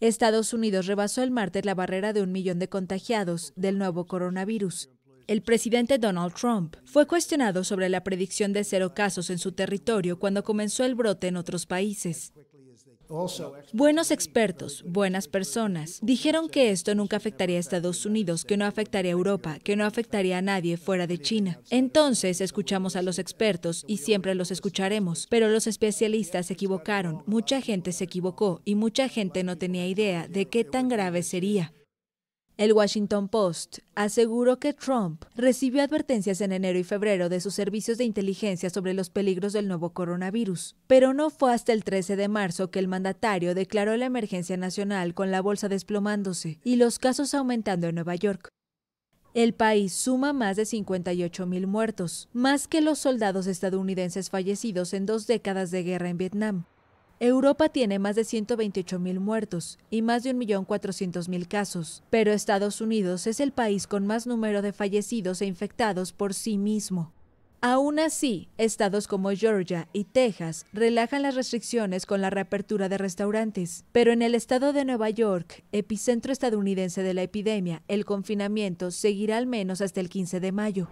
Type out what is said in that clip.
Estados Unidos rebasó el martes la barrera de un millón de contagiados del nuevo coronavirus. El presidente Donald Trump fue cuestionado sobre la predicción de cero casos en su territorio cuando comenzó el brote en otros países. Buenos expertos, buenas personas, dijeron que esto nunca afectaría a Estados Unidos, que no afectaría a Europa, que no afectaría a nadie fuera de China. Entonces escuchamos a los expertos y siempre los escucharemos, pero los especialistas se equivocaron, mucha gente se equivocó y mucha gente no tenía idea de qué tan grave sería. El Washington Post aseguró que Trump recibió advertencias en enero y febrero de sus servicios de inteligencia sobre los peligros del nuevo coronavirus, pero no fue hasta el 13 de marzo que el mandatario declaró la emergencia nacional con la bolsa desplomándose y los casos aumentando en Nueva York. El país suma más de 58 mil muertos, más que los soldados estadounidenses fallecidos en dos décadas de guerra en Vietnam. Europa tiene más de 128.000 muertos y más de 1.400.000 casos, pero Estados Unidos es el país con más número de fallecidos e infectados por sí mismo. Aún así, estados como Georgia y Texas relajan las restricciones con la reapertura de restaurantes, pero en el estado de Nueva York, epicentro estadounidense de la epidemia, el confinamiento seguirá al menos hasta el 15 de mayo.